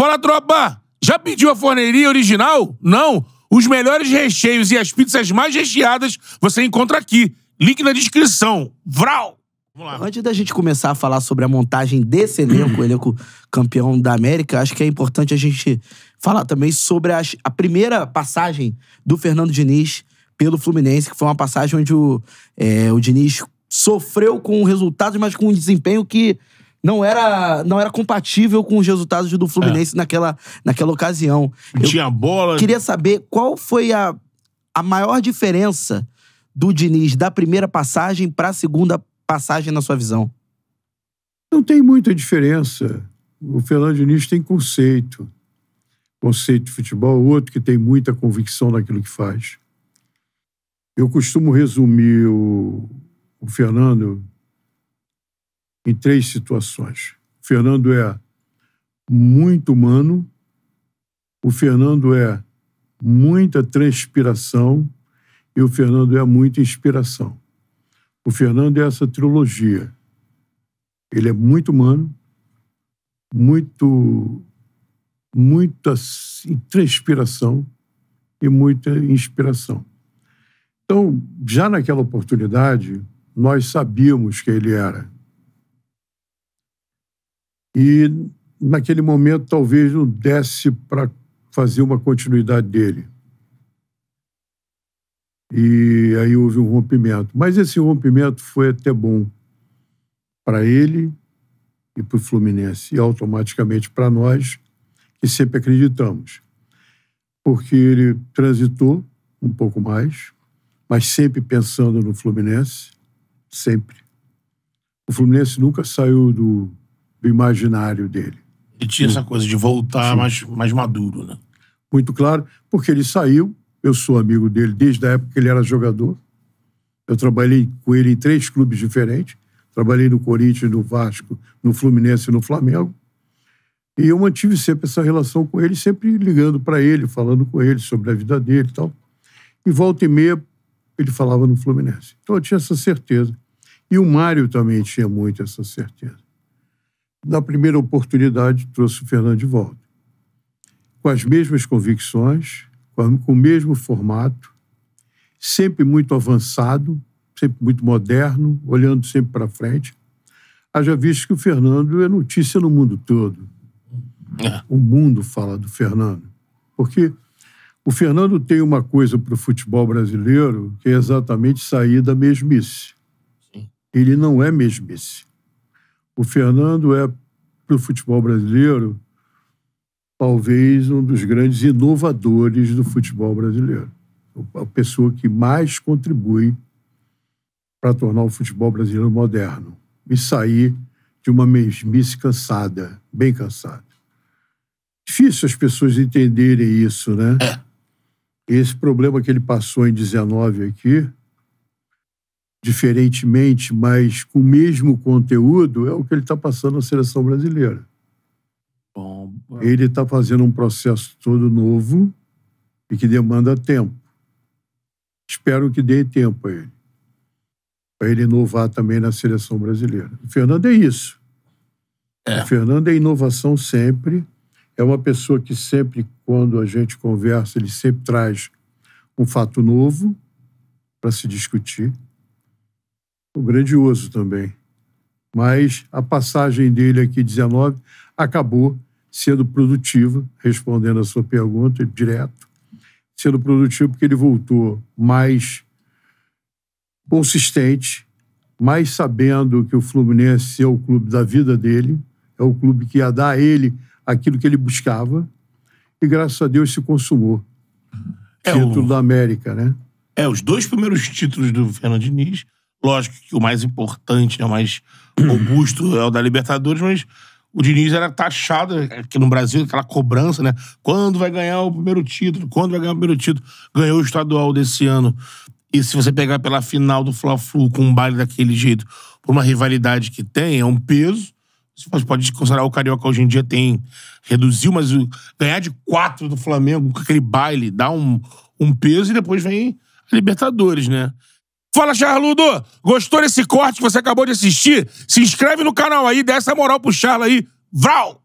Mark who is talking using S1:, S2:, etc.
S1: Fala, tropa! Já pediu a forneria original? Não? Os melhores recheios e as pizzas mais recheadas você encontra aqui. Link na descrição. Vral!
S2: Antes da gente começar a falar sobre a montagem desse elenco, o elenco campeão da América, acho que é importante a gente falar também sobre a, a primeira passagem do Fernando Diniz pelo Fluminense, que foi uma passagem onde o, é, o Diniz sofreu com resultados, mas com um desempenho que não era, não era compatível com os resultados do Fluminense é. naquela, naquela ocasião. Eu Tinha bola. Queria saber qual foi a, a maior diferença do Diniz da primeira passagem para a segunda passagem, na sua visão. Não tem muita diferença. O Fernando Diniz tem
S3: conceito. Conceito de futebol, outro que tem muita convicção naquilo que faz. Eu costumo resumir o, o Fernando em três situações. O Fernando é muito humano, o Fernando é muita transpiração e o Fernando é muita inspiração. O Fernando é essa trilogia. Ele é muito humano, muito muita transpiração e muita inspiração. Então, já naquela oportunidade, nós sabíamos que ele era e naquele momento talvez não desse para fazer uma continuidade dele. E aí houve um rompimento. Mas esse rompimento foi até bom para ele e para o Fluminense, e automaticamente para nós, que sempre acreditamos. Porque ele transitou um pouco mais, mas sempre pensando no Fluminense, sempre. O Fluminense nunca saiu do do imaginário dele.
S1: Ele tinha essa coisa de voltar mais, mais maduro, né?
S3: Muito claro, porque ele saiu, eu sou amigo dele desde a época que ele era jogador. Eu trabalhei com ele em três clubes diferentes. Trabalhei no Corinthians, no Vasco, no Fluminense e no Flamengo. E eu mantive sempre essa relação com ele, sempre ligando para ele, falando com ele sobre a vida dele e tal. E volta e meia, ele falava no Fluminense. Então eu tinha essa certeza. E o Mário também tinha muito essa certeza. Na primeira oportunidade, trouxe o Fernando de volta. Com as mesmas convicções, com o mesmo formato, sempre muito avançado, sempre muito moderno, olhando sempre para frente. Haja visto que o Fernando é notícia no mundo todo. É. O mundo fala do Fernando. Porque o Fernando tem uma coisa para o futebol brasileiro que é exatamente sair da mesmice. Ele não é mesmice. O Fernando é, para o futebol brasileiro, talvez um dos grandes inovadores do futebol brasileiro. A pessoa que mais contribui para tornar o futebol brasileiro moderno e sair de uma mesmice cansada, bem cansada. Difícil as pessoas entenderem isso, né? É. Esse problema que ele passou em 19 aqui, diferentemente, mas com o mesmo conteúdo, é o que ele está passando na seleção brasileira. Bom, é. ele está fazendo um processo todo novo e que demanda tempo. Espero que dê tempo a ele. Para ele inovar também na seleção brasileira. O Fernando é isso. É. O Fernando é inovação sempre. É uma pessoa que sempre, quando a gente conversa, ele sempre traz um fato novo para se discutir grandioso também. Mas a passagem dele aqui, 19, acabou sendo produtiva, respondendo a sua pergunta direto, sendo produtivo porque ele voltou mais consistente, mais sabendo que o Fluminense é o clube da vida dele, é o clube que ia dar a ele aquilo que ele buscava, e graças a Deus se consumou. É Título o... da América, né?
S1: É, os dois primeiros títulos do Fernando Diniz Lógico que o mais importante, né, o mais robusto é o da Libertadores, mas o Diniz era taxado é, aqui no Brasil, aquela cobrança, né? Quando vai ganhar o primeiro título? Quando vai ganhar o primeiro título? Ganhou o estadual desse ano. E se você pegar pela final do Fla-Flu com um baile daquele jeito, por uma rivalidade que tem, é um peso. Você pode considerar o Carioca hoje em dia tem... Reduziu, mas ganhar de quatro do Flamengo com aquele baile dá um, um peso e depois vem a Libertadores, né? Fala, Charludo! Gostou desse corte que você acabou de assistir? Se inscreve no canal aí, dessa essa moral pro Charla aí. Vral!